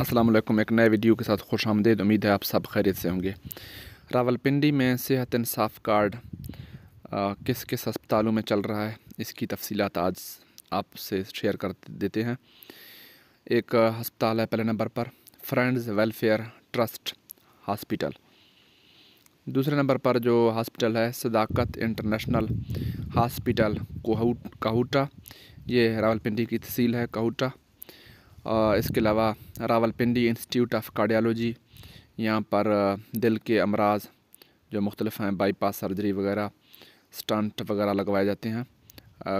असलम एक नए वीडियो के साथ खुश आमदेद उम्मीद है आप सब खैरियत से होंगे रावलपिंडी में सेहत इंसाफ कार्ड किस किस अस्पतालों में चल रहा है इसकी तफसीत आज आपसे शेयर कर देते हैं एक हस्पताल है पहले नंबर पर फ्रेंड्स वेलफेयर ट्रस्ट हॉस्पिटल दूसरे नंबर पर जो हॉस्पिटल है सदाकत इंटरनेशनल हॉस्पिटल कोहूट काहूटा ये रावलपिंडी की तहसील है काहूटा और इसके अलावा रावलपिंडी इंस्टीट्यूट ऑफ कार्डियालॉजी यहाँ पर दिल के अमराज जो मुख्तलिफ हैं बाईपास सर्जरी वगैरह स्टंट वगैरह लगवाए जाते हैं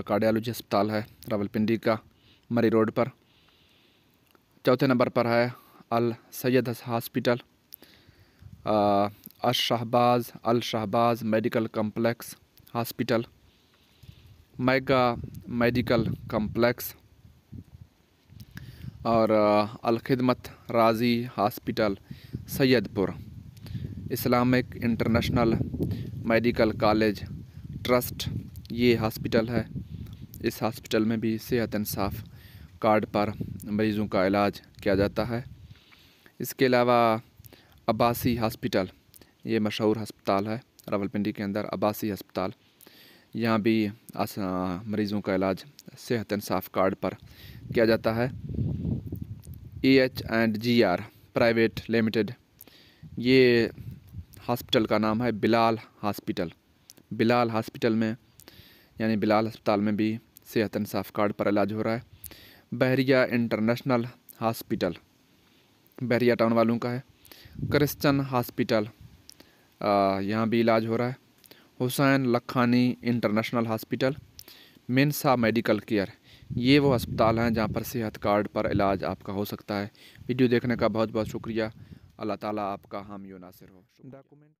कार्डियालॉजी अस्पताल है रावलपिंडी का मरी रोड पर चौथे नंबर पर है Al Saeed hospital Al Shahbaz Al Shahbaz medical complex hospital mega medical complex और Alkhidmat Razi hospital Saidpur Islamic international medical college trust ये हॉस्पिटल है इस हॉस्पिटल में भी सेहत इंसाफ कार्ड पर मरीज़ों का इलाज किया जाता है इसके अलावा अब्बासी हॉस्पिटल ये मशहूर हस्पताल है रावलपिंडी के अंदर अब्बासी हस्पताल यहाँ भी मरीज़ों का इलाज सेहत इंसाफ कार्ड पर किया जाता है A H and G R private limited ये हॉस्पिटल का नाम है बिलाल हॉस्पिटल बिलाल हॉस्पिटल में यानी बिलाल अस्पताल में भी सेहत इंसाफ कार्ड पर इलाज हो रहा है Bahria international hospital Bahria town वालों का है क्रिश्चन हॉस्पिटल यहाँ भी इलाज हो रहा है Hussain Lakhani international hospital Minsa medical care ये वो अस्पताल हैं जहाँ पर सेहत कार्ड पर इलाज आपका हो सकता है वीडियो देखने का बहुत बहुत शुक्रिया अल्लाह ताला आपका हामी नासिर हो डॉक्यूमेंट